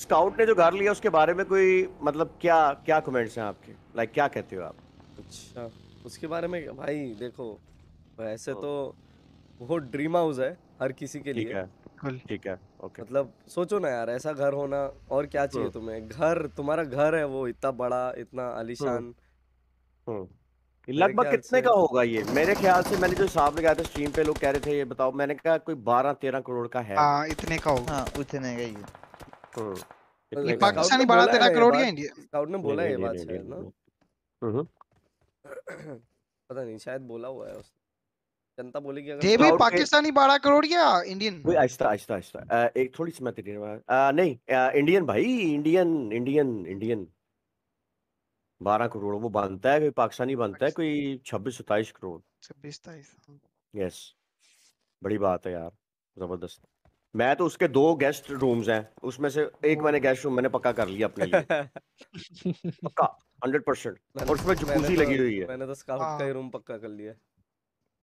Scout ने जो घर लिया उसके बारे में कोई मतलब क्या क्या कमेंट्स हैं आपके लाइक like, क्या कहते हो आप अच्छा उसके बारे में भाई देखो वैसे तो बहुत ड्रीम हाउस है हर किसी के लिए ठीक है ओके मतलब सोचो ना यार ऐसा घर होना और क्या चाहिए तुम्हें घर तुम्हारा घर है वो इतना बड़ा इतना आलिशान लगभग कितने का होगा ये मेरे ख्याल से मैंने जो हिसाब लगाया था स्ट्रीम पे लोग कह रहे थे ये बताओ मैंने कहा कोई बारह तेरह करोड़ का है आ, हाँ, इतने का होगा हाँ, उतने का ही हाँ। मतलब ये पाकिस्तानी बड़ा तेरा करोड़ या इंडिया स्काउट ने बोला ये बात शायद ना हम्म। पता नहीं शायद बोला हुआ है उसने जनता बोली बोलेगी अगर भाई पाकिस्तानी बड़ा करोड़ या इंडियन कोई आहिस्ता आहिस्ता आहिस्ता एक थोड़ी सी मैं मैथ नहीं इंडियन भाई इंडियन इंडियन इंडियन बारह करोड़ वो बनता है कोई पाकिस्तानी बनता है कोई अच्छा। छब्बीस सत्ताईस करोड़ छब्बीस सताईस यस बड़ी बात है यार जबरदस्त मैं तो उसके दो गेस्ट रूम्स हैं उसमें से एक मैंने गेस्ट रूम मैंने पक्का कर लिया अपने लिए पक्का 100% और उसमें जकूसी तो लगी तो हुई है मैंने तो स्काउट का ही रूम हाँ। पक्का कर लिया